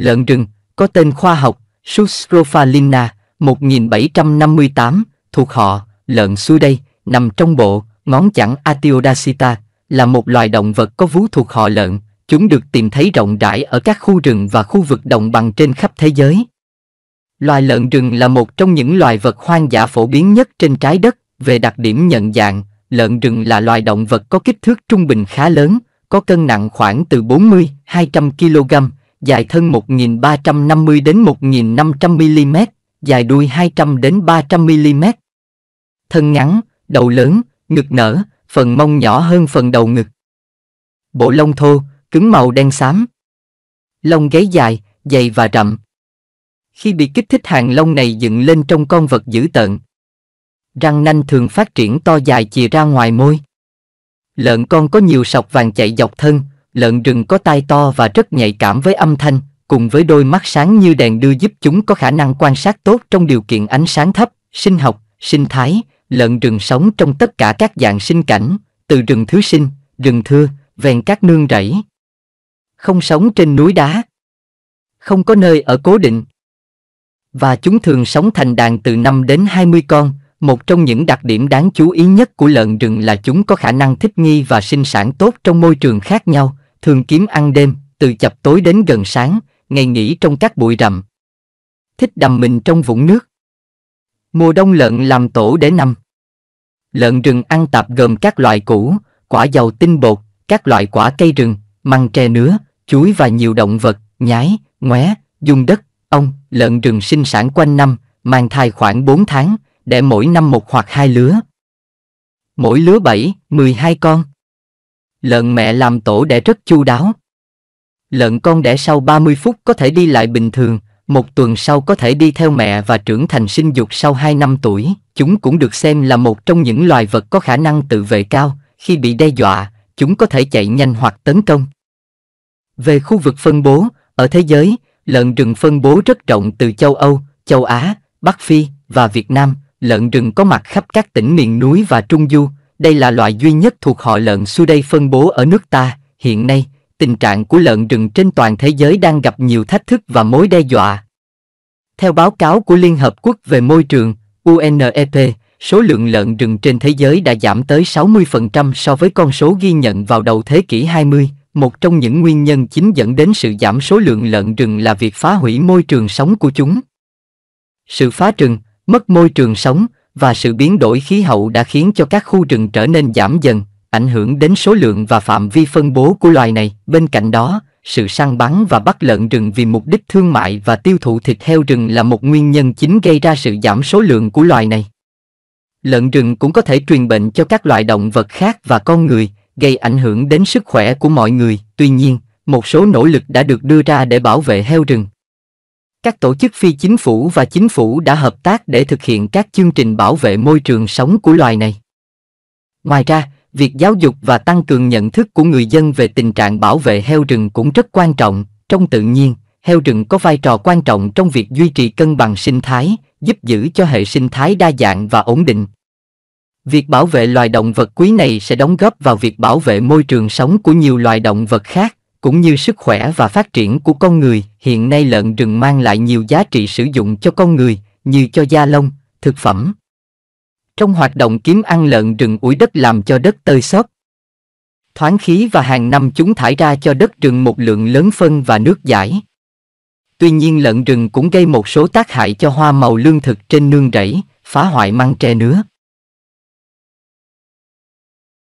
Lợn rừng, có tên khoa học Susprophalina 1758, thuộc họ lợn đây nằm trong bộ ngón chẳng Atiodacita, là một loài động vật có vú thuộc họ lợn. Chúng được tìm thấy rộng rãi ở các khu rừng và khu vực đồng bằng trên khắp thế giới. Loài lợn rừng là một trong những loài vật hoang dã phổ biến nhất trên trái đất. Về đặc điểm nhận dạng, lợn rừng là loài động vật có kích thước trung bình khá lớn, có cân nặng khoảng từ 40-200 kg, dài thân 1350 đến 1500 mm, dài đuôi 200 đến 300 mm. Thân ngắn, đầu lớn, ngực nở, phần mông nhỏ hơn phần đầu ngực. Bộ lông thô, cứng màu đen xám. Lông gáy dài, dày và rậm. Khi bị kích thích hàng lông này dựng lên trong con vật dữ tợn. Răng nanh thường phát triển to dài chìa ra ngoài môi. Lợn con có nhiều sọc vàng chạy dọc thân, lợn rừng có tai to và rất nhạy cảm với âm thanh, cùng với đôi mắt sáng như đèn đưa giúp chúng có khả năng quan sát tốt trong điều kiện ánh sáng thấp, sinh học, sinh thái, lợn rừng sống trong tất cả các dạng sinh cảnh, từ rừng thứ sinh, rừng thưa, ven các nương rẫy. Không sống trên núi đá. Không có nơi ở cố định. Và chúng thường sống thành đàn từ 5 đến 20 con, một trong những đặc điểm đáng chú ý nhất của lợn rừng là chúng có khả năng thích nghi và sinh sản tốt trong môi trường khác nhau, thường kiếm ăn đêm, từ chập tối đến gần sáng, ngày nghỉ trong các bụi rậm. Thích đầm mình trong vũng nước. Mùa đông lợn làm tổ để nằm. Lợn rừng ăn tạp gồm các loại củ, quả dầu tinh bột, các loại quả cây rừng, măng tre nứa, chuối và nhiều động vật, nhái, ngoé, dung đất, ong. Lợn rừng sinh sản quanh năm, mang thai khoảng 4 tháng, để mỗi năm một hoặc hai lứa. Mỗi lứa 7, 12 con. Lợn mẹ làm tổ đẻ rất chu đáo. Lợn con đẻ sau 30 phút có thể đi lại bình thường, một tuần sau có thể đi theo mẹ và trưởng thành sinh dục sau 2 năm tuổi. Chúng cũng được xem là một trong những loài vật có khả năng tự vệ cao, khi bị đe dọa, chúng có thể chạy nhanh hoặc tấn công. Về khu vực phân bố, ở thế giới, lợn rừng phân bố rất rộng từ châu Âu, châu Á, Bắc Phi và Việt Nam. Lợn rừng có mặt khắp các tỉnh miền núi và Trung Du, đây là loại duy nhất thuộc họ lợn xu đây phân bố ở nước ta. Hiện nay, tình trạng của lợn rừng trên toàn thế giới đang gặp nhiều thách thức và mối đe dọa. Theo báo cáo của Liên Hợp Quốc về môi trường, UNEP, số lượng lợn rừng trên thế giới đã giảm tới 60% so với con số ghi nhận vào đầu thế kỷ 20. Một trong những nguyên nhân chính dẫn đến sự giảm số lượng lợn rừng là việc phá hủy môi trường sống của chúng. Sự phá rừng, mất môi trường sống, và sự biến đổi khí hậu đã khiến cho các khu rừng trở nên giảm dần, ảnh hưởng đến số lượng và phạm vi phân bố của loài này. Bên cạnh đó, sự săn bắn và bắt lợn rừng vì mục đích thương mại và tiêu thụ thịt heo rừng là một nguyên nhân chính gây ra sự giảm số lượng của loài này. Lợn rừng cũng có thể truyền bệnh cho các loài động vật khác và con người, gây ảnh hưởng đến sức khỏe của mọi người. Tuy nhiên, một số nỗ lực đã được đưa ra để bảo vệ heo rừng. Các tổ chức phi chính phủ và chính phủ đã hợp tác để thực hiện các chương trình bảo vệ môi trường sống của loài này. Ngoài ra, việc giáo dục và tăng cường nhận thức của người dân về tình trạng bảo vệ heo rừng cũng rất quan trọng. Trong tự nhiên, heo rừng có vai trò quan trọng trong việc duy trì cân bằng sinh thái, giúp giữ cho hệ sinh thái đa dạng và ổn định. Việc bảo vệ loài động vật quý này sẽ đóng góp vào việc bảo vệ môi trường sống của nhiều loài động vật khác, cũng như sức khỏe và phát triển của con người. Hiện nay lợn rừng mang lại nhiều giá trị sử dụng cho con người, như cho da lông, thực phẩm. Trong hoạt động kiếm ăn lợn rừng ủi đất làm cho đất tơi xốp. Thoáng khí và hàng năm chúng thải ra cho đất rừng một lượng lớn phân và nước giải. Tuy nhiên lợn rừng cũng gây một số tác hại cho hoa màu lương thực trên nương rẫy, phá hoại măng tre nứa.